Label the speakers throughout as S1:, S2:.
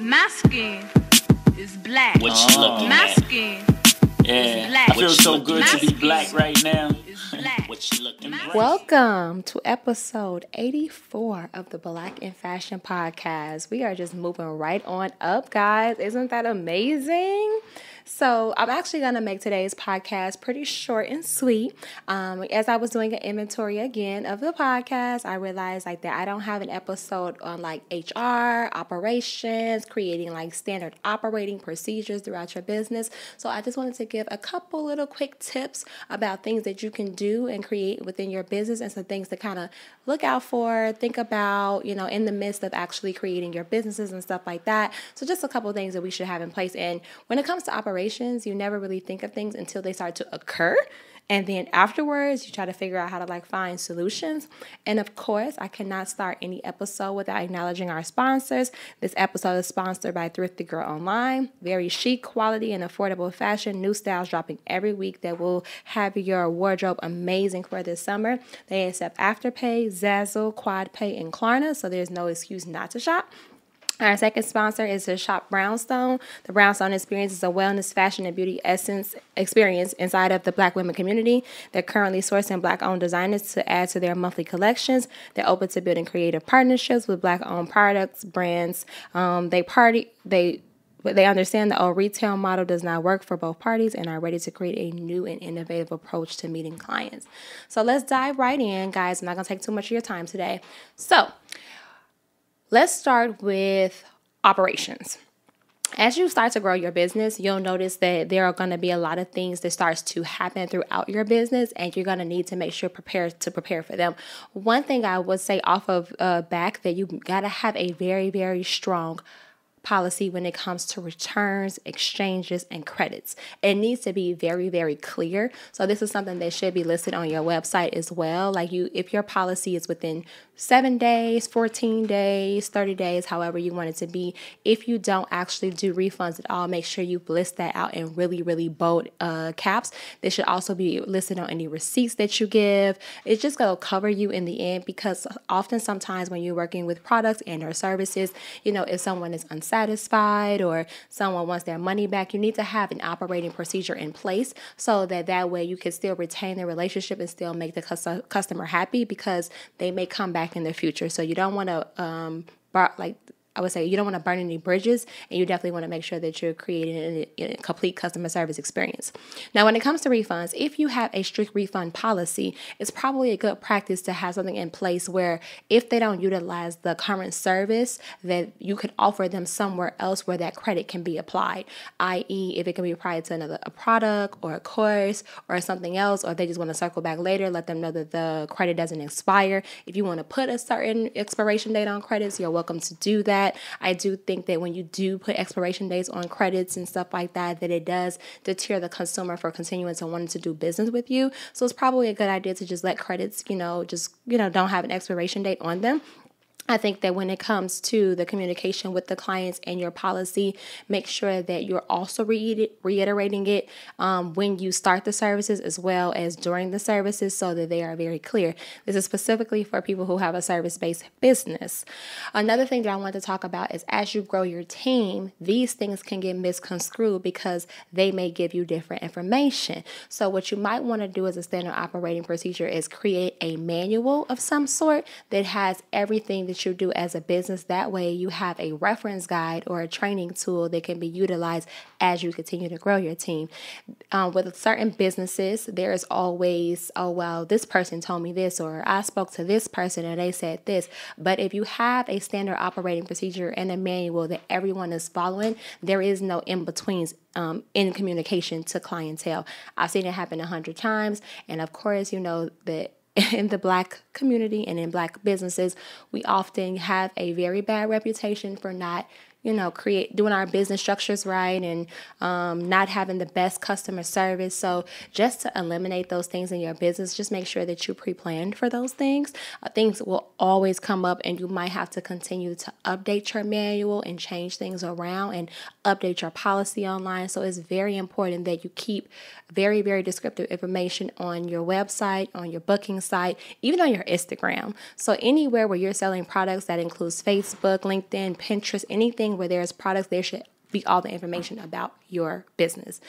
S1: Masking is black. What you looking My at? Masking. yeah. is black. I feel so good to be black right now. Welcome to episode 84 of the Black and Fashion podcast. We are just moving right on up, guys. Isn't that amazing? So, I'm actually going to make today's podcast pretty short and sweet. Um, as I was doing an inventory again of the podcast, I realized like that I don't have an episode on like HR, operations, creating like standard operating procedures throughout your business. So, I just wanted to give a couple little quick tips about things that you can can do and create within your business and some things to kind of look out for, think about, you know, in the midst of actually creating your businesses and stuff like that. So, just a couple things that we should have in place. And when it comes to operations, you never really think of things until they start to occur. And then afterwards, you try to figure out how to like find solutions. And of course, I cannot start any episode without acknowledging our sponsors. This episode is sponsored by Thrifty Girl Online. Very chic quality and affordable fashion, new styles dropping every week that will have your wardrobe amazing for this summer. They accept Afterpay, Zazzle, QuadPay, and Klarna, so there's no excuse not to shop. Our second sponsor is the Shop Brownstone. The Brownstone Experience is a wellness, fashion, and beauty essence experience inside of the Black women community. They're currently sourcing Black owned designers to add to their monthly collections. They're open to building creative partnerships with Black owned products, brands. Um, they party, they but they understand the old retail model does not work for both parties and are ready to create a new and innovative approach to meeting clients. So let's dive right in, guys. I'm not gonna take too much of your time today. So, Let's start with operations. As you start to grow your business, you'll notice that there are going to be a lot of things that starts to happen throughout your business, and you're going to need to make sure prepare to prepare for them. One thing I would say off of uh, back that you got to have a very very strong policy when it comes to returns, exchanges, and credits. It needs to be very, very clear. So this is something that should be listed on your website as well. Like you, if your policy is within seven days, 14 days, 30 days, however you want it to be, if you don't actually do refunds at all, make sure you list that out in really, really bold uh, caps. This should also be listed on any receipts that you give. It's just gonna cover you in the end because often sometimes when you're working with products and or services, you know, if someone is unsatisfied satisfied or someone wants their money back, you need to have an operating procedure in place so that that way you can still retain the relationship and still make the customer happy because they may come back in the future. So you don't want to um, like I would say you don't want to burn any bridges, and you definitely want to make sure that you're creating a, a, complete customer service experience. Now, when it comes to refunds, if you have a strict refund policy, it's probably a good practice to have something in place where if they don't utilize the current service, that you could offer them somewhere else where that credit can be applied, i.e., if it can be applied to another a product or a course or something else, or they just want to circle back later, let them know that the credit doesn't expire. If you want to put a certain expiration date on credits, you're welcome to do that that. I do think that when you do put expiration dates on credits and stuff like that, that it does deter the consumer for continuing to wanting to do business with you. So it's probably a good idea to just let credits, you know, just, you know, don't have an expiration date on them I think that when it comes to the communication with the clients and your policy, make sure that you're also reiterating it um, when you start the services as well as during the services so that they are very clear. This is specifically for people who have a service based business. Another thing that I want to talk about is as you grow your team, these things can get misconstrued because they may give you different information. So, what you might want to do as a standard operating procedure is create a manual of some sort that has everything that that you do as a business. That way, you have a reference guide or a training tool that can be utilized as you continue to grow your team. Um, with certain businesses, there is always, oh, well, this person told me this, or I spoke to this person and they said this. But if you have a standard operating procedure and a manual that everyone is following, there is no in betweens. Um, in communication to clientele. I've seen it happen a hundred times. And of course, you know that in the black community and in black businesses, we often have a very bad reputation for not you know, create doing our business structures right and um, not having the best customer service. So just to eliminate those things in your business, just make sure that you pre-planned for those things. Uh, things will always come up, and you might have to continue to update your manual and change things around and update your policy online. So it's very important that you keep very very descriptive information on your website, on your booking site, even on your Instagram. So anywhere where you're selling products that includes Facebook, LinkedIn, Pinterest, anything where there's products, there should be all the information about your business.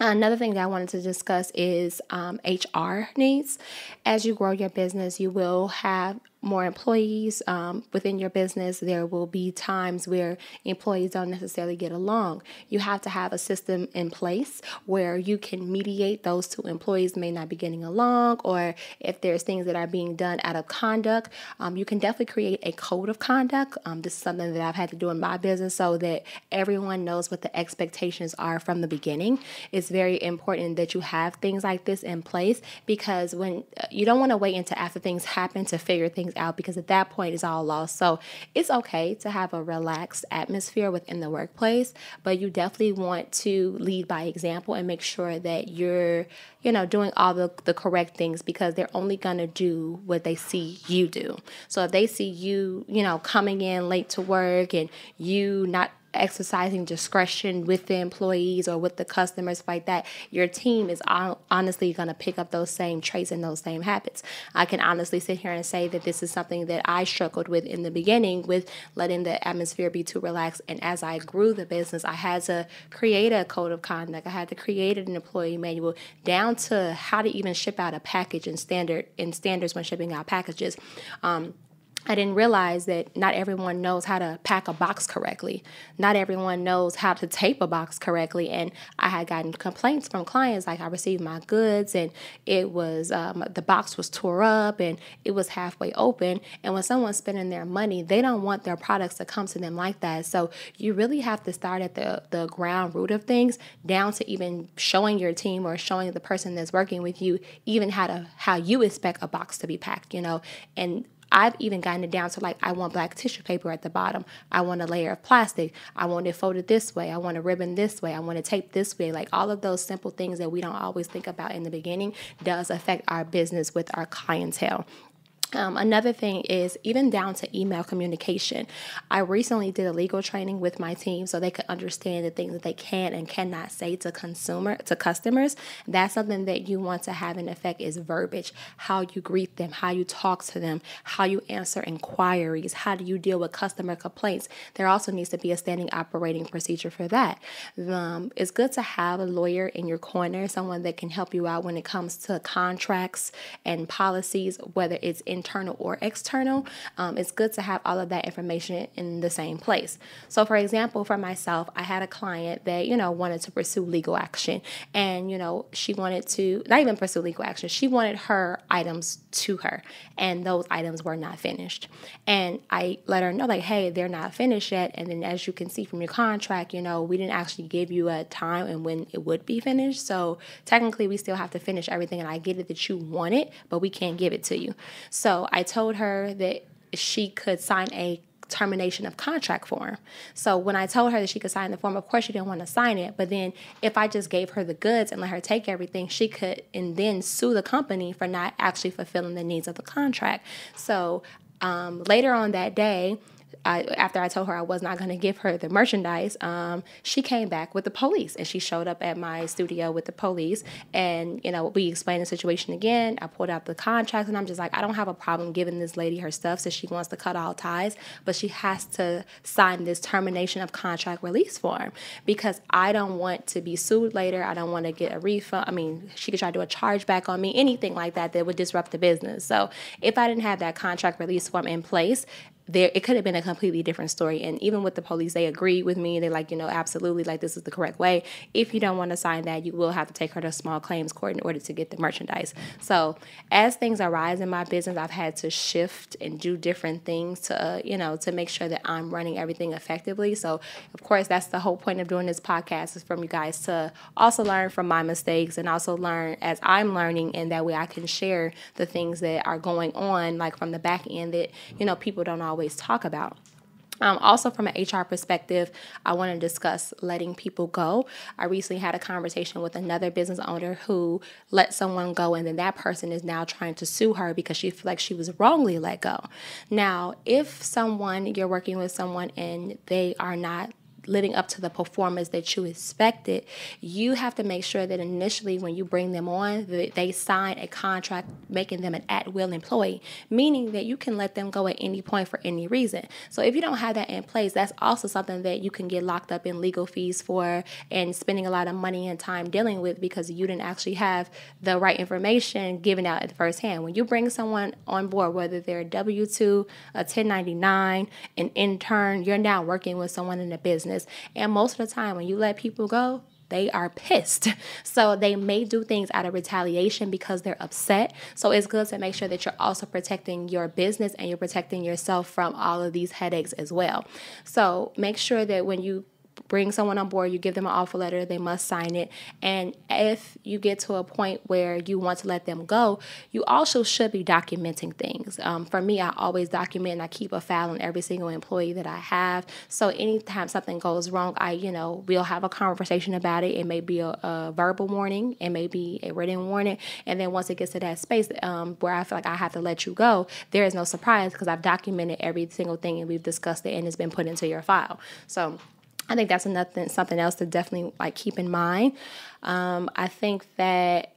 S1: Another thing that I wanted to discuss is um, HR needs. As you grow your business, you will have more employees um, within your business, there will be times where employees don't necessarily get along. You have to have a system in place where you can mediate those two employees may not be getting along, or if there's things that are being done out of conduct, um, you can definitely create a code of conduct. Um, this is something that I've had to do in my business so that everyone knows what the expectations are from the beginning. It's very important that you have things like this in place because when uh, you don't want to wait until after things happen to figure things things out because at that point it's all lost. So it's okay to have a relaxed atmosphere within the workplace, but you definitely want to lead by example and make sure that you're, you know, doing all the, the correct things because they're only going to do what they see you do. So if they see you, you know, coming in late to work and you not exercising discretion with the employees or with the customers like that, your team is honestly going to pick up those same traits and those same habits. I can honestly sit here and say that this is something that I struggled with in the beginning with letting the atmosphere be too relaxed. And as I grew the business, I had to create a code of conduct. I had to create an employee manual down to how to even ship out a package and standard and standards when shipping out packages. Um, I didn't realize that not everyone knows how to pack a box correctly. Not everyone knows how to tape a box correctly. And I had gotten complaints from clients like I received my goods and it was, um, the box was tore up and it was halfway open. And when someone's spending their money, they don't want their products to come to them like that. So you really have to start at the, the ground root of things down to even showing your team or showing the person that's working with you even how to, how you expect a box to be packed, you know, and I've even gotten it down to like, I want black tissue paper at the bottom. I want a layer of plastic. I want it folded this way. I want a ribbon this way. I want to tape this way. Like all of those simple things that we don't always think about in the beginning does affect our business with our clientele. Um, another thing is even down to email communication. I recently did a legal training with my team so they could understand the things that they can and cannot say to consumer to customers. That's something that you want to have in effect is verbiage, how you greet them, how you talk to them, how you answer inquiries, how do you deal with customer complaints. There also needs to be a standing operating procedure for that. Um, it's good to have a lawyer in your corner, someone that can help you out when it comes to contracts and policies, whether it's in internal or external, um, it's good to have all of that information in the same place. So, for example, for myself, I had a client that, you know, wanted to pursue legal action. And, you know, she wanted to not even pursue legal action, she wanted her items to her. And those items were not finished. And I let her know, like, hey, they're not finished yet. And then, as you can see from your contract, you know, we didn't actually give you a time and when it would be finished. So, technically, we still have to finish everything. And I get it that you want it, but we can't give it to you. So, so I told her that she could sign a termination of contract form. So when I told her that she could sign the form, of course she didn't want to sign it. But then if I just gave her the goods and let her take everything, she could and then sue the company for not actually fulfilling the needs of the contract. So um, later on that day, I, after I told her I was not going to give her the merchandise, um, she came back with the police and she showed up at my studio with the police. And, you know, we explained the situation again. I pulled out the contract, and I'm just like, I don't have a problem giving this lady her stuff since so she wants to cut all ties, but she has to sign this termination of contract release form because I don't want to be sued later. I don't want to get a refund. I mean, she could try to do a chargeback on me, anything like that that would disrupt the business. So if I didn't have that contract release form in place, there it could have been a completely different story. And even with the police, they agreed with me. They're like, you know, absolutely, like this is the correct way. If you don't want to sign that, you will have to take her to small claims court in order to get the merchandise. So as things arise in my business, I've had to shift and do different things to uh, you know to make sure that I'm running everything effectively. So of course, that's the whole point of doing this podcast is from you guys to also learn from my mistakes and also learn as I'm learning, and that way I can share the things that are going on, like from the back end that you know people don't always always talk about. Um, also, from an HR perspective, I want to discuss letting people go. I recently had a conversation with another business owner who let someone go, and then that person is now trying to sue her because she feels like she was wrongly let go. Now, if someone you're working with someone and they are not living up to the performance that you expected, you have to make sure that initially when you bring them on, that they sign a contract making them an at will employee, meaning that you can let them go at any point for any reason. So if you don't have that in place, that's also something that you can get locked up in legal fees for and spending a lot of money and time dealing with because you didn't actually have the right information given out at first hand. When you bring someone on board, whether they're W 2, a 1099, an intern, you're now working with someone in a business business. And most of the time, when you let people go, they are pissed. So they may do things out of retaliation because they're upset. So it's good to make sure that you're also protecting your business and you're protecting yourself from all of these headaches as well. So make sure that when you bring someone on board, you give them an offer letter, they must sign it. And if you get to a point where you want to let them go, you also should be documenting things. Um, for me, I always document and I keep a file on every single employee that I have. So anytime something goes wrong, I, you know, we'll have a conversation about it. It may be a, a verbal warning, it may be a written warning. And then once it gets to that space um, where I feel like I have to let you go, there is no surprise because I've documented every single thing and we've discussed it and it's been put into your file. So, I think that's nothing, something else to definitely like keep in mind. Um, I think that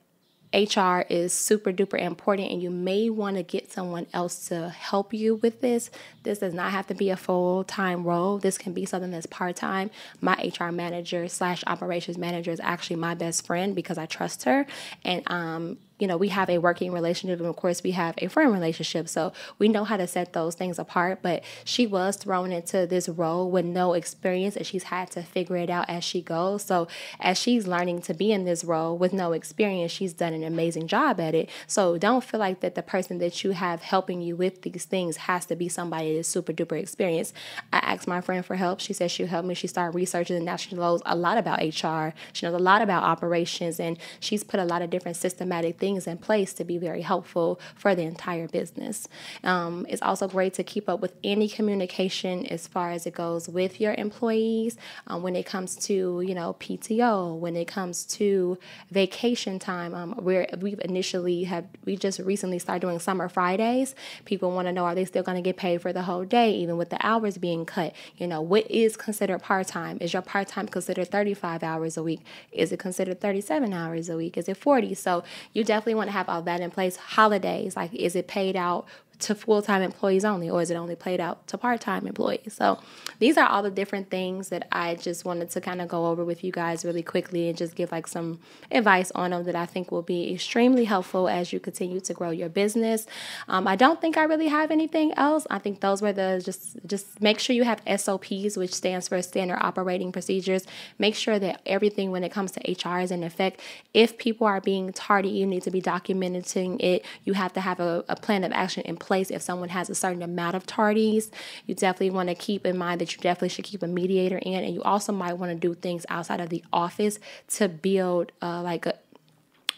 S1: HR is super duper important, and you may want to get someone else to help you with this. This does not have to be a full time role. This can be something that's part time. My HR manager slash operations manager is actually my best friend because I trust her, and um, you know, we have a working relationship and of course we have a friend relationship. So we know how to set those things apart. But she was thrown into this role with no experience and she's had to figure it out as she goes. So as she's learning to be in this role with no experience, she's done an amazing job at it. So don't feel like that the person that you have helping you with these things has to be somebody that's super duper experienced. I asked my friend for help. She said she helped me. She started researching and now she knows a lot about HR. She knows a lot about operations and she's put a lot of different systematic things things in place to be very helpful for the entire business. Um, it's also great to keep up with any communication as far as it goes with your employees um, when it comes to, you know, PTO, when it comes to vacation time, um, where we initially have, we just recently started doing summer Fridays. People want to know are they still going to get paid for the whole day, even with the hours being cut? You know, what is considered part time? Is your part time considered 35 hours a week? Is it considered 37 hours a week? Is it 40? So you definitely definitely want to have all that in place. Holidays, like is it paid out to full time employees only, or is it only played out to part time employees? So, these are all the different things that I just wanted to kind of go over with you guys really quickly and just give like some advice on them that I think will be extremely helpful as you continue to grow your business. Um, I don't think I really have anything else. I think those were the just just make sure you have SOPs, which stands for standard operating procedures. Make sure that everything when it comes to HR is in effect. If people are being tardy, you need to be documenting it. You have to have a, a plan of action in place place if someone has a certain amount of tardies. You definitely want to keep in mind that you definitely should keep a mediator in, and you also might want to do things outside of the office to build uh, like a,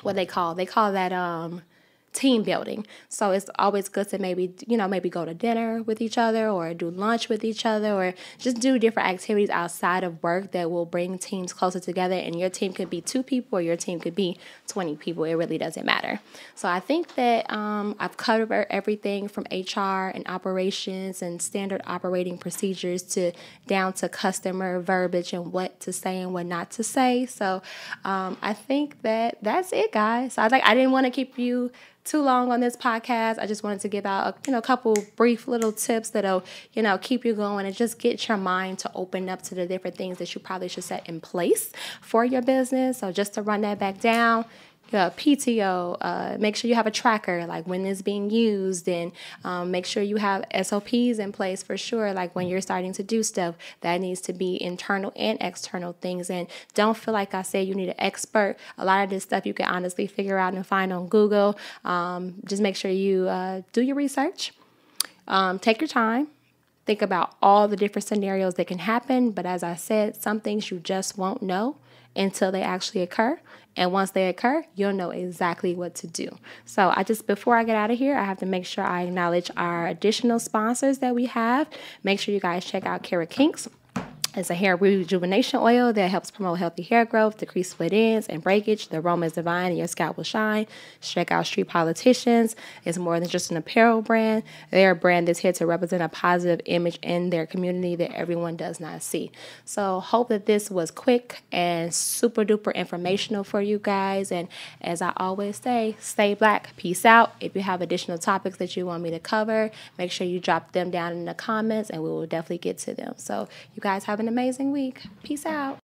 S1: what they call they call that um team building. So it's always good to maybe, you know, maybe go to dinner with each other or do lunch with each other or just do different activities outside of work that will bring teams closer together. And your team could be two people or your team could be 20 people. It really doesn't matter. So I think that um, I've covered everything from HR and operations and standard operating procedures to down to customer verbiage and what to say and what not to say. So um, I think that that's it, guys. So I like I didn't want to keep you too long on this podcast. I just wanted to give out a you know a couple brief little tips that'll you know keep you going and just get your mind to open up to the different things that you probably should set in place for your business. So just to run that back down, yeah, PTO, uh, make sure you have a tracker, like when it's being used, and um, make sure you have SOPs in place for sure. Like when you're starting to do stuff, that needs to be internal and external things. And don't feel like I say you need an expert. A lot of this stuff you can honestly figure out and find on Google. Um, just make sure you uh, do your research, um, take your time. Think about all the different scenarios that can happen, but as I said, some things you just won't know until they actually occur. And once they occur, you'll know exactly what to do. So I just, before I get out of here, I have to make sure I acknowledge our additional sponsors that we have. Make sure you guys check out Kara Kinks. It's a hair rejuvenation oil that helps promote healthy hair growth, decrease split ends and breakage. The aroma is divine and your scalp will shine. Check out Street Politicians. It's more than just an apparel brand. They're a brand that's here to represent a positive image in their community that everyone does not see. So hope that this was quick and super duper informational for you guys. And as I always say, stay black. Peace out. If you have additional topics that you want me to cover, make sure you drop them down in the comments and we will definitely get to them. So you guys have an an amazing week. Peace out.